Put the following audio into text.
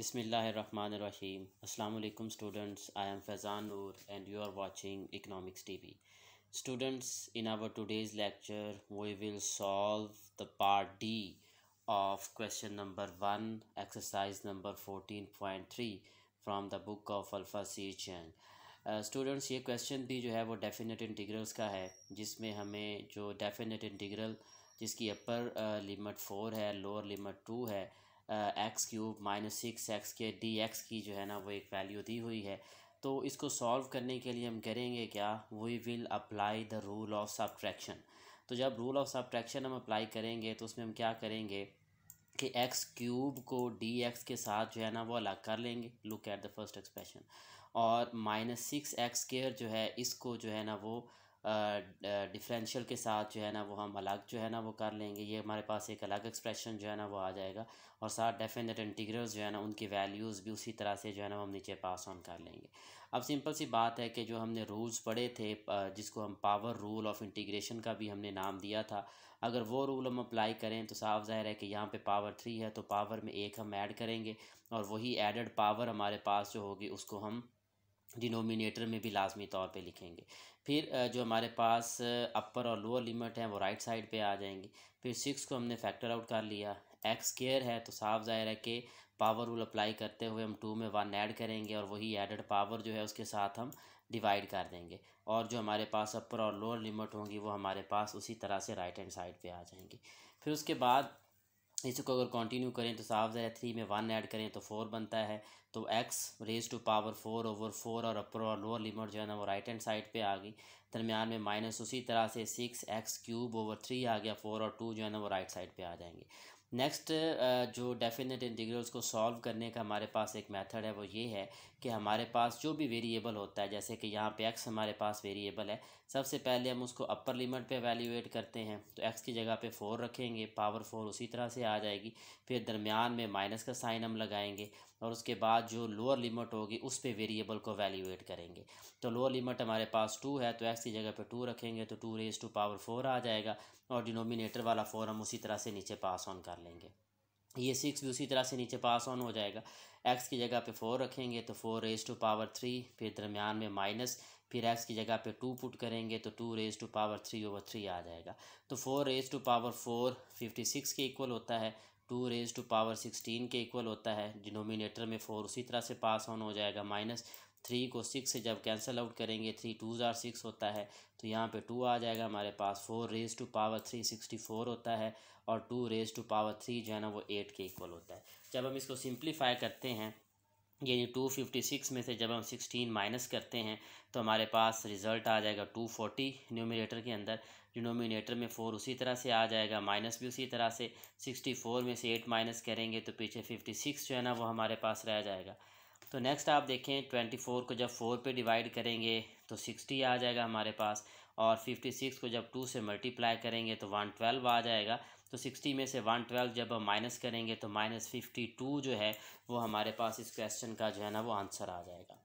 बिसमीम् अल्लाम students I am Faizan Noor and you are watching economics T V students in our today's lecture we will solve the part D of question number one exercise number fourteen point three from the book of alpha C Chiang students ये question भी जो है वो definite integrals का है जिसमें हमें जो डेफिनेट इंटीग्रल जिसकी अपर लिमिट फोर है लोअर लिमिट टू है x cube minus six x के डी एक्स की जो है ना वो एक वैल्यू दी हुई है तो इसको सॉल्व करने के लिए हम करेंगे क्या we will apply the rule of subtraction तो जब रूल ऑफ सब्ट्रैक्शन हम अप्लाई करेंगे तो उसमें हम क्या करेंगे कि एक्स क्यूब को डी एक्स के साथ जो है ना वो अलग कर लेंगे look at the first expression और माइनस सिक्स एक्स केयर जो है इसको जो है ना वो डिफरेंशियल के साथ जो है ना वो हम अलग जो है ना वो कर लेंगे ये हमारे पास एक अलग एक्सप्रेशन जो है ना वो आ जाएगा और साथ डेफिनेट इंटीग्रल्स जो है ना उनकी वैल्यूज़ भी उसी तरह से जो है ना हम नीचे पास ऑन कर लेंगे अब सिंपल सी बात है कि जो हमने रूल्स पढ़े थे जिसको हम पावर रूल ऑफ इंटीग्रेशन का भी हमने नाम दिया था अगर वो रूल हम अप्लाई करें तो साफ जाहिर है कि यहाँ पे पावर थ्री है तो पावर में एक हम ऐड करेंगे और वही एडेड पावर हमारे पास जो होगी उसको हम डिनोमिनेटर में भी लाजमी तौर पे लिखेंगे फिर जो हमारे पास अपर और लोअर लिमिट हैं वो राइट साइड पे आ जाएंगी फिर सिक्स को हमने फैक्टर आउट कर लिया एक्स केयर है तो साफ जाहिर है कि पावर रूल अप्लाई करते हुए हम टू में वन ऐड करेंगे और वही एडेड पावर जो है उसके साथ हम डिवाइड कर देंगे और जो हमारे पास अपर और लोअर लिमिट होंगी वो हमारे पास उसी तरह से राइट हैंड साइड पे आ जाएंगी फिर उसके बाद इसको अगर कंटिन्यू करें तो साफ ज़रा थ्री में वन ऐड करें तो फोर बनता है तो x raise to power four over four और अपर और लोअर लिमिट जो है ना वो राइट हैंड साइड पे आ गई दरमियान में माइनस उसी तरह से six x cube over three आ गया फोर और टू जो है ना वो राइट साइड पे आ जाएंगे नेक्स्ट जो डेफिनेट इंटीग्रल्स को सॉल्व करने का हमारे पास एक मेथड है वो ये है कि हमारे पास जो भी वेरिएबल होता है जैसे कि यहाँ पे एक्स हमारे पास वेरिएबल है सबसे पहले हम उसको अपर लिमिट पे वैल्यूएट करते हैं तो एक्स की जगह पे फोर रखेंगे पावर फोर उसी तरह से आ जाएगी फिर दरमियान में माइनस का साइन हम लगाएंगे और उसके बाद जो लोअर लिमिट होगी उस पर वेरिएबल को वैल्यूएट करेंगे तो लोअर लिमिट हमारे पास टू है तो एक्स की जगह पर टू रखेंगे तो two raise to power four आ जाएगा और डिनोमिनेटर वाला फोर हम उसी तरह से नीचे पास ऑन कर लेंगे ये सिक्स भी उसी तरह से नीचे पास ऑन हो जाएगा एक्स की जगह पे फोर रखेंगे तो four raise to power three फिर दरमियान में माइनस फिर एक्स की जगह पे टू पुट करेंगे तो two raise to power three over three आ जाएगा तो four raise to power four fifty six के इक्वल होता है two raise to power sixteen के इक्वल होता है डिनोमिनेटर में फोर उसी तरह से पास ऑन हो जाएगा माइनस थ्री को सिक्स से जब कैंसिल आउट करेंगे थ्री टू ज़ार सिक्स होता है तो यहाँ पे टू आ जाएगा हमारे पास four raise to power three sixty four होता है और two raise to power three जो है ना वो एट के इक्वल होता है जब हम इसको सिंप्लीफाई करते हैं यानी टू फिफ्टी सिक्स में से जब हम सिक्सटीन माइनस करते हैं तो हमारे पास रिज़ल्ट आ जाएगा टू फोर्टी न्यूमिनेटर के अंदर डिनोमिनेटर में फ़ोर उसी तरह से आ जाएगा माइनस भी उसी तरह से सिक्सटी फोर में से एट माइनस करेंगे तो पीछे फिफ्टी सिक्स जो है ना वो हमारे पास रह जाएगा तो नेक्स्ट आप देखें ट्वेंटी फोर को जब फोर पे डिवाइड करेंगे तो सिक्सटी आ जाएगा हमारे पास और फिफ्टी सिक्स को जब टू से मल्टीप्लाई करेंगे तो वन ट्वेल्व आ जाएगा तो सिक्सटी में से वन ट्वेल्व जब हम माइनस करेंगे तो माइनस फिफ्टी टू जो है वो हमारे पास इस क्वेश्चन का जो है ना वो आंसर आ जाएगा